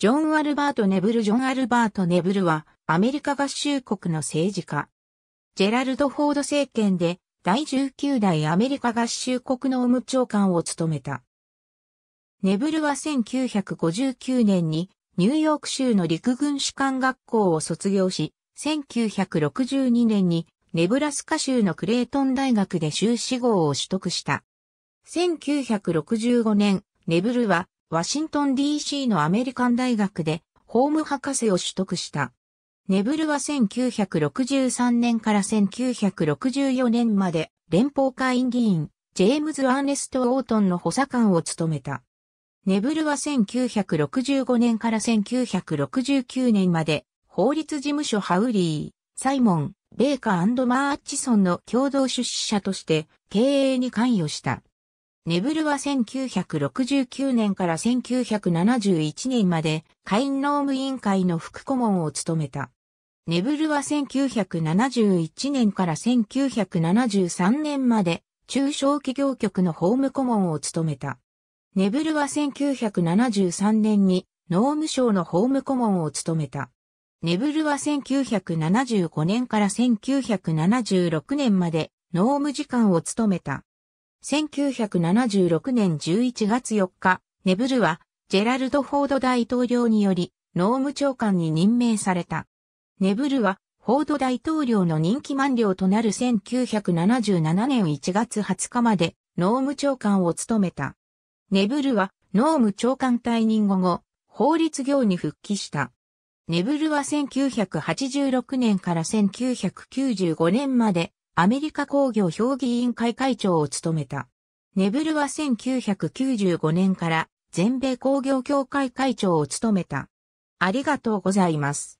ジョン・アルバート・ネブル・ジョン・アルバート・ネブルは、アメリカ合衆国の政治家。ジェラルド・フォード政権で、第19代アメリカ合衆国の務長官を務めた。ネブルは1959年に、ニューヨーク州の陸軍士官学校を卒業し、1962年に、ネブラスカ州のクレートン大学で修士号を取得した。1965年、ネブルはワシントン DC のアメリカン大学で法務博士を取得した。ネブルは1963年から1964年まで連邦会議員、ジェームズ・アーネスト・オートンの補佐官を務めた。ネブルは1965年から1969年まで法律事務所ハウリー、サイモン、ベーカーマーチソンの共同出資者として経営に関与した。ネブルは1969年から1971年まで下院農務委員会の副顧問を務めた。ネブルは1971年から1973年まで中小企業局の法務顧問を務めた。ネブルは1973年に農務省の法務顧問を務めた。ネブルは1975年から1976年まで農務次官を務めた。1976年11月4日、ネブルは、ジェラルド・フォード大統領により、農務長官に任命された。ネブルは、フォード大統領の任期満了となる1977年1月20日まで、農務長官を務めた。ネブルは、農務長官退任後後、法律業に復帰した。ネブルは1986年から1995年までアメリカ工業評議員会会長を務めた。ネブルは1995年から全米工業協会会長を務めた。ありがとうございます。